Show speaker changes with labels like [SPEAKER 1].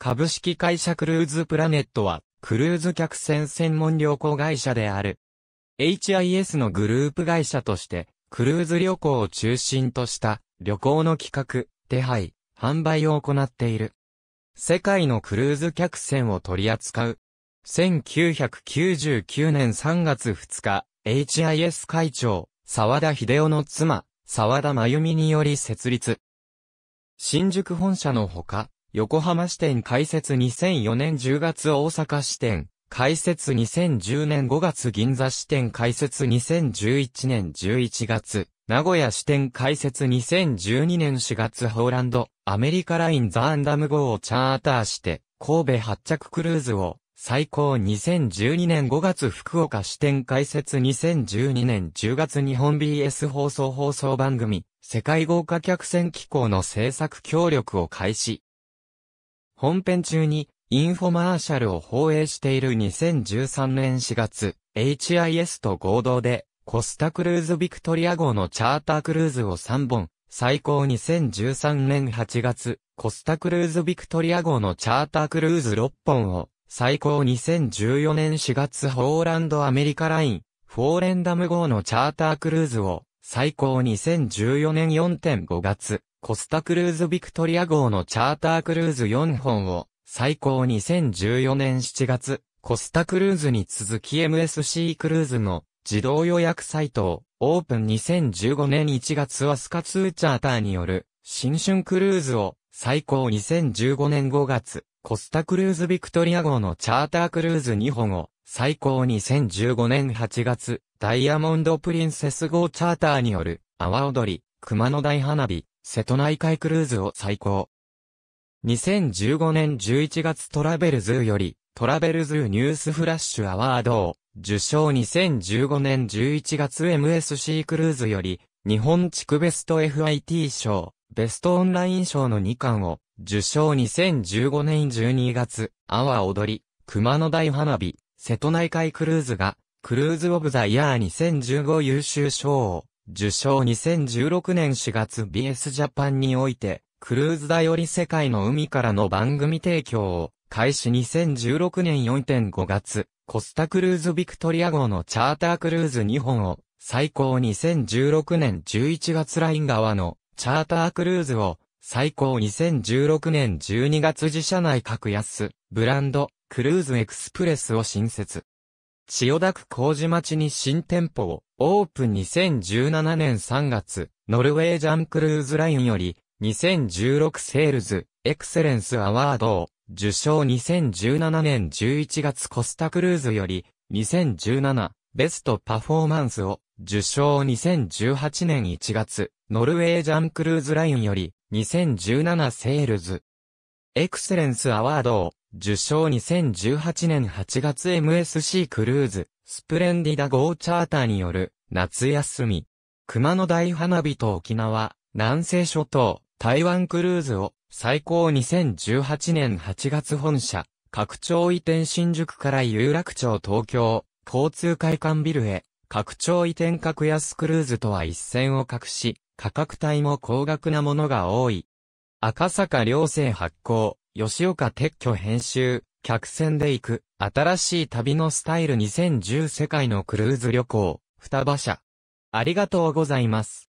[SPEAKER 1] 株式会社クルーズプラネットは、クルーズ客船専門旅行会社である。HIS のグループ会社として、クルーズ旅行を中心とした旅行の企画、手配、販売を行っている。世界のクルーズ客船を取り扱う。1999年3月2日、HIS 会長、沢田秀夫の妻、沢田真由美により設立。新宿本社のほか、横浜支店開設2004年10月大阪支店、開設2010年5月銀座支店開設2011年11月、名古屋支店開設2012年4月ホーランド、アメリカラインザ・アンダム号をチャーターして、神戸発着クルーズを、最高2012年5月福岡支店開設2012年10月日本 BS 放送放送番組、世界豪華客船機構の制作協力を開始。本編中に、インフォマーシャルを放映している2013年4月、HIS と合同で、コスタクルーズビクトリア号のチャータークルーズを3本、最高2013年8月、コスタクルーズビクトリア号のチャータークルーズ6本を、最高2014年4月ホーランドアメリカライン、フォーレンダム号のチャータークルーズを、最高2014年4.5月、コスタクルーズビクトリア号のチャータークルーズ4本を、最高2014年7月、コスタクルーズに続き MSC クルーズの自動予約サイトを、オープン2015年1月はスカツーチャーターによる、新春クルーズを、最高2015年5月、コスタクルーズビクトリア号のチャータークルーズ2本を、最高2015年8月、ダイヤモンドプリンセス号チャーターによる、阿波踊り、熊野大花火、瀬戸内海クルーズを再考。2015年11月トラベルズーより、トラベルズーニュースフラッシュアワードを受賞2015年11月 MSC クルーズより、日本地区ベスト FIT 賞、ベストオンライン賞の2巻を、受賞2015年12月、阿波踊り、熊野大花火、瀬戸内海クルーズが、クルーズオブザイヤー2015優秀賞を受賞2016年4月 BS ジャパンにおいて、クルーズだより世界の海からの番組提供を、開始2016年4.5月、コスタクルーズビクトリア号のチャータークルーズ2本を、最高2016年11月ライン側のチャータークルーズを、最高2016年12月自社内格安、ブランド、クルーズエクスプレスを新設。千代田区麹町に新店舗を、オープン2017年3月、ノルウェージャンクルーズラインより、2016セールズ、エクセレンスアワードを、受賞2017年11月コスタクルーズより、2017、ベストパフォーマンスを、受賞2018年1月、ノルウェージャンクルーズラインより、2017セールズ、エクセレンスアワードを、受賞2018年8月 MSC クルーズ、スプレンディダ号チャーターによる、夏休み。熊野大花火と沖縄、南西諸島、台湾クルーズを、最高2018年8月本社、拡張移転新宿から有楽町東京、交通会館ビルへ、拡張移転格安クルーズとは一線を画し、価格帯も高額なものが多い。赤坂両生発行、吉岡撤去編集、客船で行く、新しい旅のスタイル2010世界のクルーズ旅行、双馬車。ありがとうございます。